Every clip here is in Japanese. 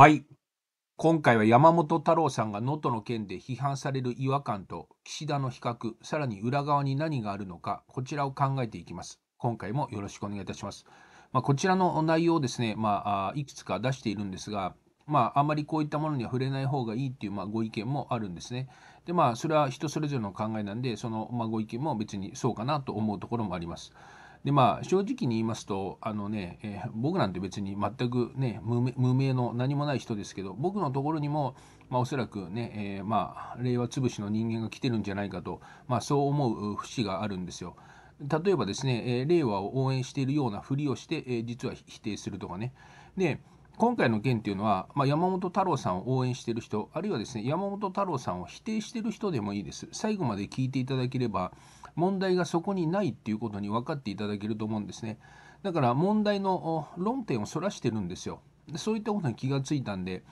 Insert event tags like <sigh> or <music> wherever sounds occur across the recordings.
はい。今回は山本太郎さんが能登の件で批判される違和感と岸田の比較、さらに裏側に何があるのか、こちらを考えていきます。今回もよろしくお願いいたします。まあ、こちらの内容をですね、まあ、いくつか出しているんですが、まあ、あまりこういったものには触れない方がいいっていう、まあ、ご意見もあるんですね。で、まあ、それは人それぞれの考えなんで、その、まあ、ご意見も別にそうかなと思うところもあります。でまあ正直に言いますとあのね、えー、僕なんて別に全くね無名の何もない人ですけど僕のところにも、まあ、おそらくね、えー、まあ令和潰しの人間が来てるんじゃないかと、まあ、そう思う節があるんですよ。例えばですね、えー、令和を応援しているようなふりをして、えー、実は否定するとかね。で今回の件っていうのは、まあ、山本太郎さんを応援している人あるいはですね山本太郎さんを否定している人でもいいです最後まで聞いていただければ問題がそこにないっていうことに分かっていただけると思うんですね。だから問題の論点をそらしてるんですよ。でそういったことに気がついたんで、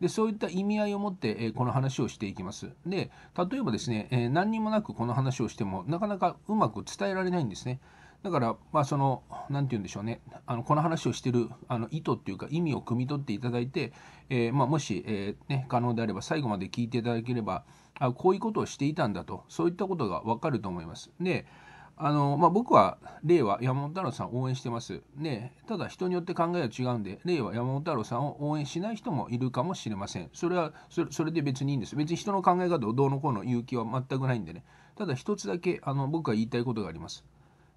でそういった意味合いを持って、えこの話をしていきます。で、例えばですね、え何にもなくこの話をしても、なかなかうまく伝えられないんですね。だから、まあ、その、何て言うんでしょうね、あのこの話をしてるあの意図っていうか、意味を汲み取っていただいて、えー、まあ、もし、えー、ね、可能であれば、最後まで聞いていただければ、あこういうことをしていたんだとそういったことがわかると思います。であのまあ、僕は令和山本太郎さんを応援してます。ね、ただ人によって考えは違うんで令和山本太郎さんを応援しない人もいるかもしれません。それはそれで別にいいんです。別に人の考え方をどうのこうの言う気は全くないんでね。ただ一つだけあの僕が言いたいことがあります。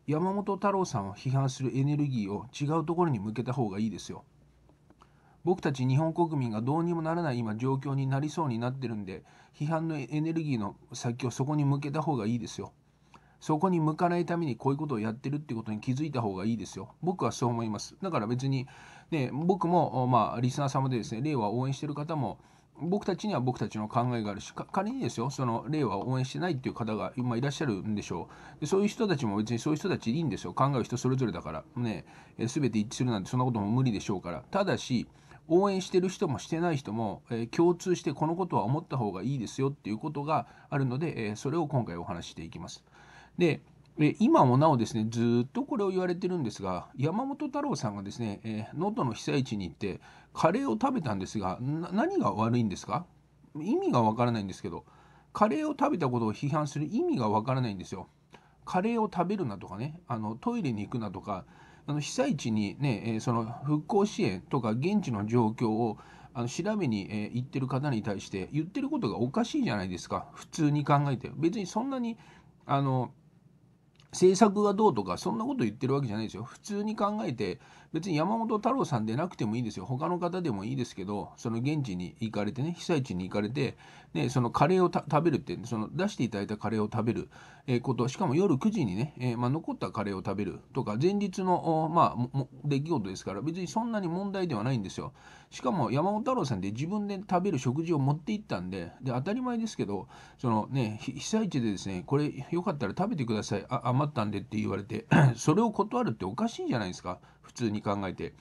山本太郎さんを批判するエネルギーを違うところに向けた方がいいですよ。僕たち日本国民がどうにもならない今状況になりそうになってるんで批判のエネルギーの先をそこに向けた方がいいですよそこに向かないためにこういうことをやってるってことに気づいた方がいいですよ僕はそう思いますだから別にね僕もまあリスナー様でですね令和を応援してる方も僕たちには僕たちの考えがあるし仮にですよその令和を応援してないっていう方が今いらっしゃるんでしょうでそういう人たちも別にそういう人たちいいんですよ考える人それぞれだからね、え全て一致するなんてそんなことも無理でしょうからただし応援してる人もしてない人も、えー、共通してこのことは思った方がいいですよっていうことがあるので、えー、それを今回お話ししていきます。で、え今もなおですねずっとこれを言われてるんですが山本太郎さんがですね能登、えー、の被災地に行ってカレーを食べたんですが何が悪いんですか意味がわからないんですけどカレーを食べたことを批判する意味がわからないんですよ。カレーを食べるなとかねあのトイレに行くなとかあの被災地に、ねえその復興支援とか現地の状況をあの調べに、え行ってる方に対して言ってることがおかしいじゃないですか普通に考えて別にそんなにあの政策がどうとかそんなこと言ってるわけじゃないですよ普通に考えて別に山本太郎さんでなくてもいいですよ他の方でもいいですけどその現地に行かれてね被災地に行かれて、ね、そのカレーを食べるってその出していただいたカレーを食べることしかも夜9時にね、えー、まあ、残ったカレーを食べるとか前日の、まあ、出来事ですから別にそんなに問題ではないんですよしかも山本太郎さんで自分で食べる食事を持って行ったんで、で、当たり前ですけど、そのね、被災地でですね、これよかったら食べてください、あ余ったんでって言われて <clears throat> それを断るっておかしいじゃないですか、普通に考えて。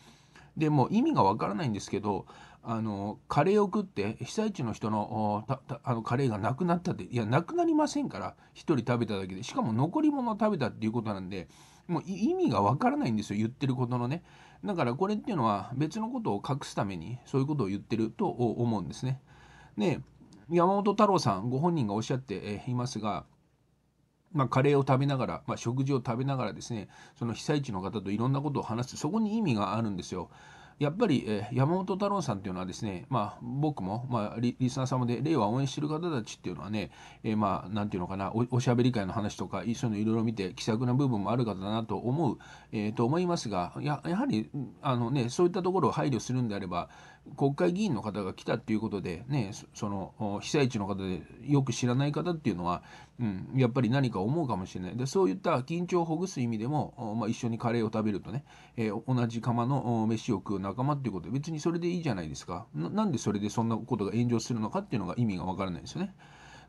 でも意味がわからないんですけど、あのカレーを食って被災地の人のあのカレーがなくなったっていやなくなりませんから1人食べただけでしかも残り物を食べたっていうことなんでもう意味がわからないんですよ言ってることのねだからこれっていうのは別のことを隠すためにそういうことを言ってると思うんですね。で山本太郎さんご本人がおっしゃっていますが、まあ、カレーを食べながら、まあ、食事を食べながらですねその被災地の方といろんなことを話すそこに意味があるんですよ。やっぱり、え山本太郎さんっていうのはですね、まあ、僕も、まあリ、リスナー様で令和を応援してる方たちっていうのはね、えー、まあ、なんていうのかなお、おしゃべり会の話とか、一緒にいろいろ見て、気さくな部分もある方だなと思う、えー、と思いますが、ややはりあの、ね、そういったところを配慮するんであれば、国会議員の方が来たっていうことで、ね、その被災地の方でよく知らない方っていうのは、うん、やっぱり何か思うかもしれないでそういった緊張をほぐす意味でも、まあ、一緒にカレーを食べるとね、えー、同じ釜の飯を食う仲間っていうことで別にそれでいいじゃないですかなんでそれでそんなことが炎上するのかっていうのが意味がわからないですよね。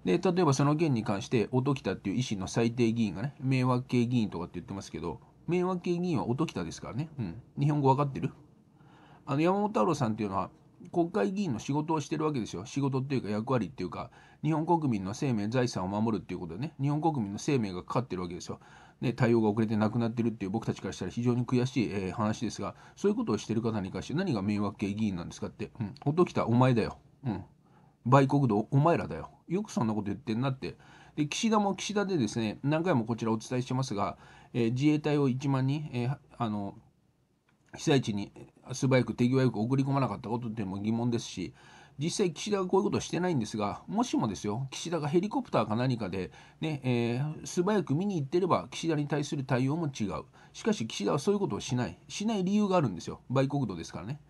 で例えばその件に関して音喜多っていう維新の最低議員がね迷惑系議員とかって言ってますけど迷惑系議員は音喜多ですからね、うん、日本語わかってるあの山本太郎さんっていうのは国会議員の仕事をしてるわけですよ。仕事っていうか役割っていうか、日本国民の生命、財産を守るっていうことでね、日本国民の生命がかかってるわけですよ。ね、対応が遅れてなくなってるっていう僕たちからしたら非常に悔しい、えー、話ですが、そういうことをしてる方に関して何が迷惑系議員なんですかって、うん、ほとたお前だよ。うん。売国道お前らだよ。よくそんなこと言ってんなって。で岸田も岸田でですね、何回もこちらお伝えしてますが、えー、自衛隊を1万人、えー、あの被災地に素早く手際よく送り込まなかったことっていうのも疑問ですし実際岸田がこういうことをしてないんですがもしもですよ岸田がヘリコプターか何かでね、えー、素早く見に行ってれば岸田に対する対応も違うしかし岸田はそういうことをしないしない理由があるんですよ売国度ですからね。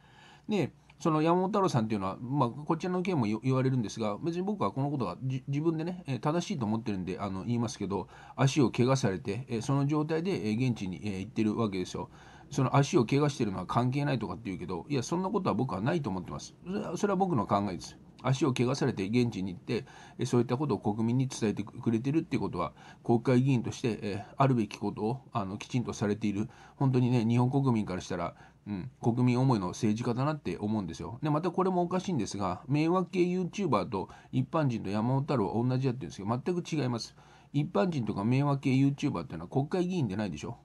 でその山本太郎さんっていうのは、まあ、こちらの件も言われるんですが別に僕はこのことが自分でね、え正しいと思ってるんであの言いますけど足を怪我されて、えその状態で、え現地に、え行ってるわけですよ。その足を怪我してるのは関係ないとかって言うけどいやそんなことは僕はないと思ってますそれは僕の考えです足を怪我されて現地に行ってそういったことを国民に伝えてくれてるっていうことは国会議員としてあるべきことをあのきちんとされている本当にね日本国民からしたら、うん、国民思いの政治家だなって思うんですよでまたこれもおかしいんですが迷惑系 YouTuber と一般人と山本太郎は同じやってるんですけど全く違います一般人とか迷惑系 YouTuber っていうのは国会議員でないでしょ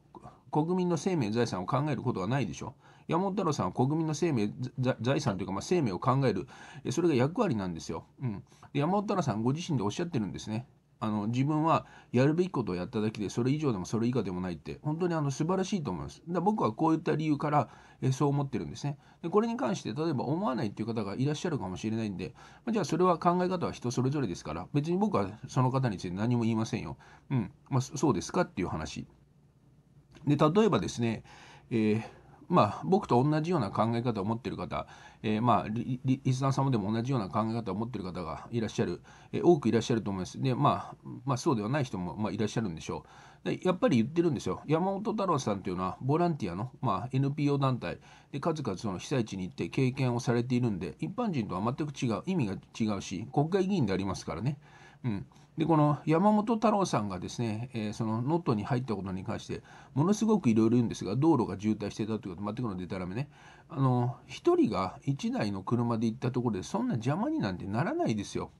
国民の生命財産を考えることはないでしょ山本太郎さんは国民の生命財産というか、まあ、生命を考えるそれが役割なんですよ、うん、で山本太郎さんご自身でおっしゃってるんですねあの自分はやるべきことをやっただけでそれ以上でもそれ以下でもないって本当にあの素晴らしいと思います。だ僕はこういった理由からえそう思ってるんですねで。これに関して例えば思わないっていう方がいらっしゃるかもしれないんで、まあ、じゃあそれは考え方は人それぞれですから別に僕はその方について何も言いませんよ。うんまあ、そうですかっていう話。で例えばですね、えーまあ、僕と同じような考え方を持っている方、えー、まあリリスナー様でも同じような考え方を持っている方がいらっしゃる、えー、多くいらっしゃると思います。で、まあ、まあ、そうではない人も、まあ、いらっしゃるんでしょうで。やっぱり言ってるんですよ。山本太郎さんというのはボランティアの、まあ、NPO 団体で数々の被災地に行って経験をされているんで、一般人とは全く違う、意味が違うし、国会議員でありますからね。うん、でこの山本太郎さんがですね、えー、その能登に入ったことに関してものすごくいろいろ言うんですが道路が渋滞してたということ全くのでたらめねあの1人が1台の車で行ったところでそんな邪魔になんてならないですよ。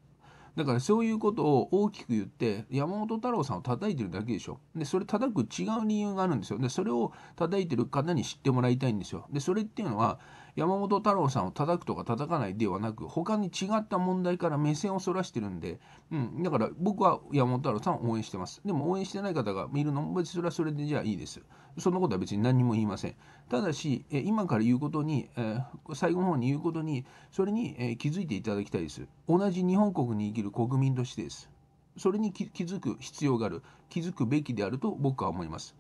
だからそういうことを大きく言って山本太郎さんを叩いてるだけでしょ。でそれ叩く違う理由があるんですよ。でそれを叩いてる方に知ってもらいたいんですよ。でそれっていうのは山本太郎さんを叩くとか叩かないではなく他に違った問題から目線をそらしてるんで、うん、だから僕は山本太郎さんを応援してますでも応援してない方がいるのも別にそれはそれでじゃあいいですそんなことは別に何も言いませんただし今から言うことに最後の方に言うことにそれに気づいていただきたいです同じ日本国に生きる国民としてですそれに気づく必要がある気づくべきであると僕は思います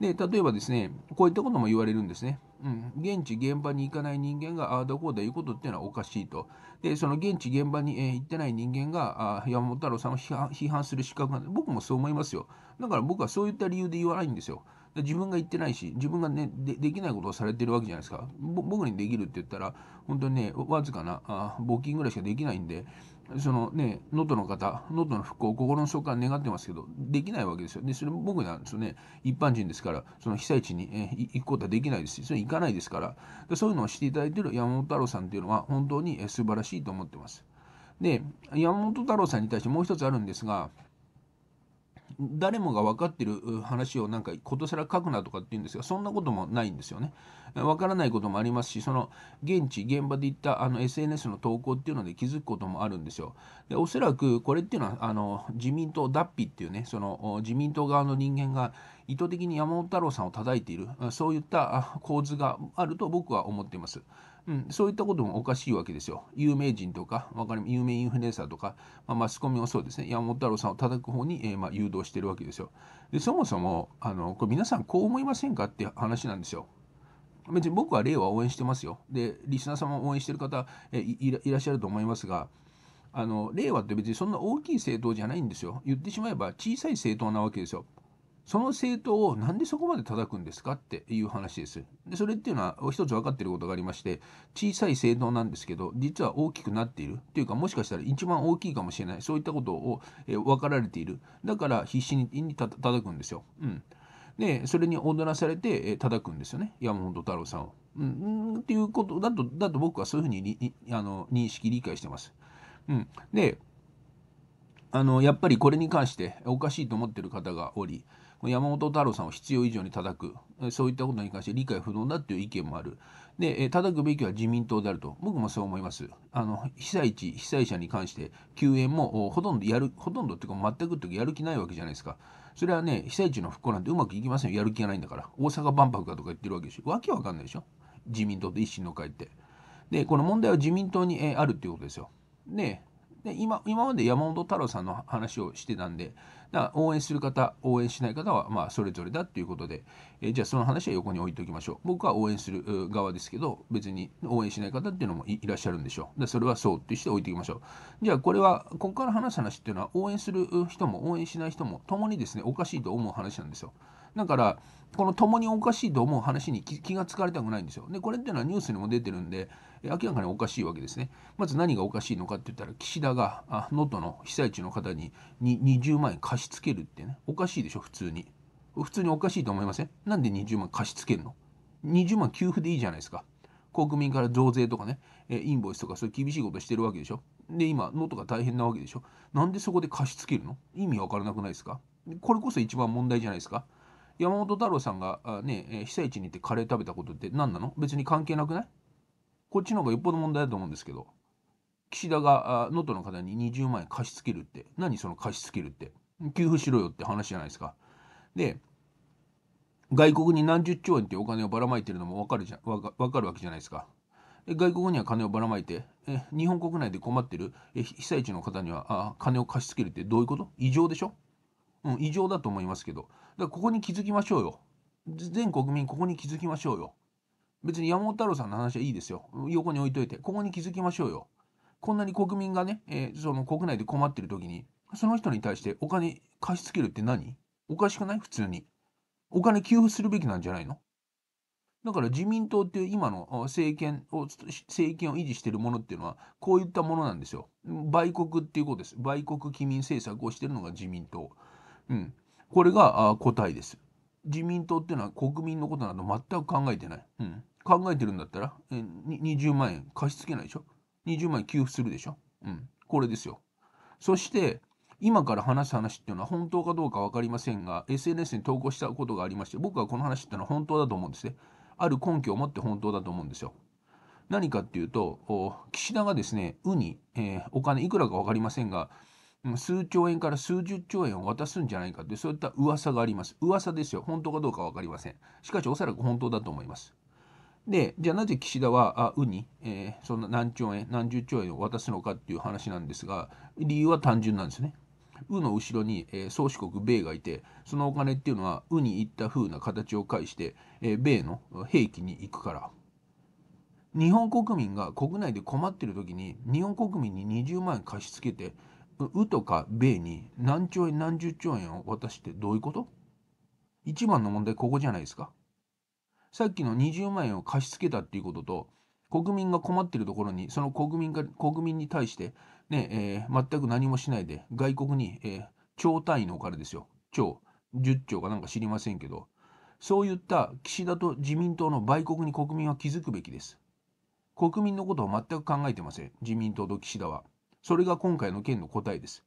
で例えばですねこういったことも言われるんですねうん、現地現場に行かない人間がああだこうだいうことっていうのはおかしいと。で、その現地現場に、えー、行ってない人間があ山本太郎さんを批判する資格が僕もそう思いますよ。だから僕はそういった理由で言わないんですよ。自分が言ってないし、自分がねで、できないことをされてるわけじゃないですか。僕にできるって言ったら、本当にね、わずかなあ募金ぐらいしかできないんで、そのね、能登の方、能登の復興、心の底から願ってますけど、できないわけですよ。で、それ僕なんですよね、一般人ですから、その被災地に、えー、行くことはできないですし、それ行かないですからで、そういうのをしていただいている山本太郎さんっていうのは、本当に、えー、素晴らしいと思ってます。で、山本太郎さんに対してもう一つあるんですが、誰もが分かってる話をなんかことさら書くなとかっていうんですがそんなこともないんですよね。分からないこともありますしその現地現場で行ったあの SNS の投稿っていうので気づくこともあるんですよ。でおそらくこれっていうのはあの自民党脱皮っていうねその自民党側の人間が意図的に山本太郎さんを叩いているそういった構図があると僕は思っています。うん、そういったこともおかしいわけですよ。有名人とか、わかり有名インフルエンサーとか、まあ、マスコミもそうですね、山本太郎さんを叩く方に、えー、まあ、誘導してるわけですよ。で、そもそも、あの、これ皆さんこう思いませんかって話なんですよ。別に僕は例は応援してますよ。で、リスナーさんも応援してる方、えいらっしゃると思いますが、あの、令和って別にそんな大きい政党じゃないんですよ。言ってしまえば小さい政党なわけですよ。その政党をなんでそこまで叩くんですかっていう話です。で、それっていうのは一つ分かっていることがありまして、小さい政党なんですけど、実は大きくなっている。というか、もしかしたら一番大きいかもしれない。そういったことを、えー、分かられている。だから必死にた叩くんですよ。うん。で、それに踊らされて、えー、叩くんですよね。山本太郎さんを。うん、っていうことだと、だと僕はそういうふうににあの認識、理解してます。うん。で、あの、やっぱりこれに関しておかしいと思ってる方がおり、山本太郎さんを必要以上に叩くそういったことに関して理解不能だという意見もあるで叩くべきは自民党であると僕もそう思いますあの被災地被災者に関して救援もほとんどやるほとんどっていうか全くっていうかやる気ないわけじゃないですかそれはね被災地の復興なんてうまくいきませんよやる気がないんだから大阪万博かとか言ってるわけでしょわけわかんないでしょ自民党と維新の会ってでこの問題は自民党にあるっていうことですよでで今今まで山本太郎さんの話をしてたんでだ応援する方応援しない方はまあそれぞれだっていうことで、えじゃあその話は横に置いておきましょう僕は応援する側ですけど別に応援しない方っていうのもいらっしゃるんでしょうでそれはそうってして置いておきましょうじゃあこれはここから話す話っていうのは応援する人も応援しない人も共にですねおかしいと思う話なんですよだからこの共におかしいと思う話に気がつかれたくないんですよ。で、これっていうのはニュースにも出てるんで、明らかにおかしいわけですね。まず何がおかしいのかって言ったら、岸田が能登の被災地の方にに20万円貸し付けるってね、おかしいでしょ、普通に。普通におかしいと思いませんなんで20万貸し付けるの ?20 万給付でいいじゃないですか。国民から増税とかね、インボイスとかそういう厳しいことしてるわけでしょ。で、今、能登が大変なわけでしょ。なんでそこで貸し付けるの意味わからなくないですかこれこそ一番問題じゃないですか。山本太郎さんがあね被災地に行ってカレー食べたことって何なの別に関係なくないこっちの方がよっぽど問題だと思うんですけど岸田が能登の方に20万円貸し付けるって何その貸し付けるって給付しろよって話じゃないですかで外国に何十兆円ってお金をばらまいてるのも分かるじゃ分かるわけじゃないですか外国には金をばらまいてえ日本国内で困ってる被災地の方にはあ金を貸し付けるってどういうこと異常でしょうん、異常だと思いますけど、だからここに気づきましょうよ。全国民、ここに気づきましょうよ。別に山本太郎さんの話はいいですよ。横に置いといて、ここに気づきましょうよ。こんなに国民がね、えー、その国内で困ってる時に、その人に対してお金貸し付けるって何おかしくない普通に。お金給付するべきなんじゃないのだから自民党っていう今の政権を、政権を維持してるものっていうのは、こういったものなんですよ。売国っていうことです。売国機民政策をしてるのが自民党。うん、これが答えです。自民党っていうのは国民のことなど全く考えてない。うん、考えてるんだったら、え20万円貸し付けないでしょ ?20 万円給付するでしょ、うん、これですよ。そして、今から話す話っていうのは本当かどうか分かりませんが、SNS に投稿したことがありまして、僕はこの話っていうのは本当だと思うんですね。ある根拠を持って本当だと思うんですよ。何かっていうと、岸田がですね、ウに、えー、お金いくらか分かりませんが、数兆円から数十兆円を渡すんじゃないかって、そういった噂があります噂ですよ本当かどうか分かりませんしかしおそらく本当だと思いますでじゃあなぜ岸田はあウに、えー、そんな何兆円何十兆円を渡すのかっていう話なんですが理由は単純なんですねウの後ろに、えー、宗主国米がいてそのお金っていうのはウに行った風な形を介して、えー、米の兵器に行くから日本国民が国内で困ってる時に日本国民に20万円貸し付けてうとか米に何兆円何十兆円を渡してどういうこと一番の問題ここじゃないですか。さっきの20万円を貸し付けたっていうことと、国民が困ってるところに、その国民が国民に対して、ね、えー、全く何もしないで、外国に、えー、超単位のお金ですよ。超、10兆かなんか知りませんけど、そういった岸田と自民党の売国に国民は気づくべきです。国民のことを全く考えてません。自民党と岸田は。それが今回の件の答えです。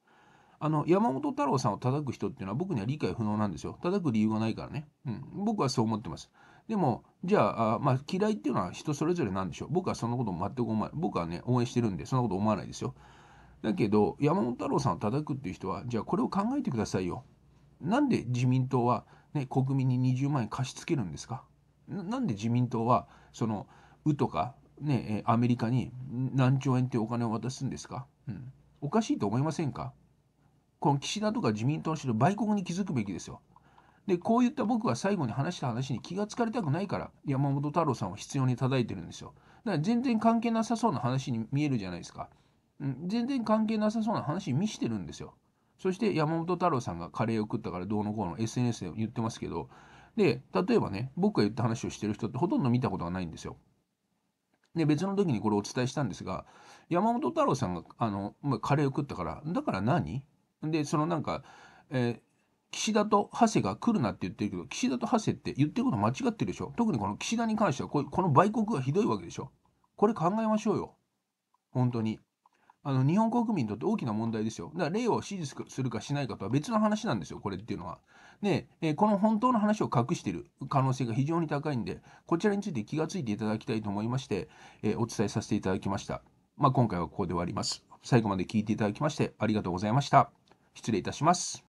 あの、山本太郎さんを叩く人っていうのは僕には理解不能なんですよ。叩く理由がないからね。うん。僕はそう思ってます。でも、じゃあ、あまあ、嫌いっていうのは人それぞれなんでしょう。僕はそんなこと全く思わない。僕はね、応援してるんで、そんなこと思わないですよ。だけど、山本太郎さんを叩くっていう人は、じゃあこれを考えてくださいよ。なんで自民党は、ね、国民に20万円貸し付けるんですかなんで自民党は、その、うとか、ね、アメリカに何兆円っていうお金を渡すんですかうん、おかしいと思いませんかこの岸田とか自民党の知る売国に気づくべきですよ。で、こういった僕が最後に話した話に気がつかれたくないから山本太郎さんを必要に叩いてるんですよ。だから全然関係なさそうな話に見えるじゃないですか。うん、全然関係なさそうな話に見してるんですよ。そして山本太郎さんがカレーを食ったからどうのこうの SNS で言ってますけど、で、例えばね、僕が言った話をしてる人ってほとんど見たことがないんですよ。で別の時にこれお伝えしたんですが山本太郎さんがあの、まカレーを食ったからだから何でそのなんか、えー岸田と長谷が来るなって言ってるけど岸田と長谷って言ってること間違ってるでしょ特にこの岸田に関してはこの売国がひどいわけでしょこれ考えましょうよ本当にあの日本国民にとって大きな問題ですよ。だから例を支持するかしないかとは別の話なんですよ、これっていうのは。で、えこの本当の話を隠している可能性が非常に高いんで、こちらについて気がついていただきたいと思いまして、えお伝えさせていただきました。まあ、今回はここで終わります。最後まで聞いていただきましてありがとうございました。失礼いたします。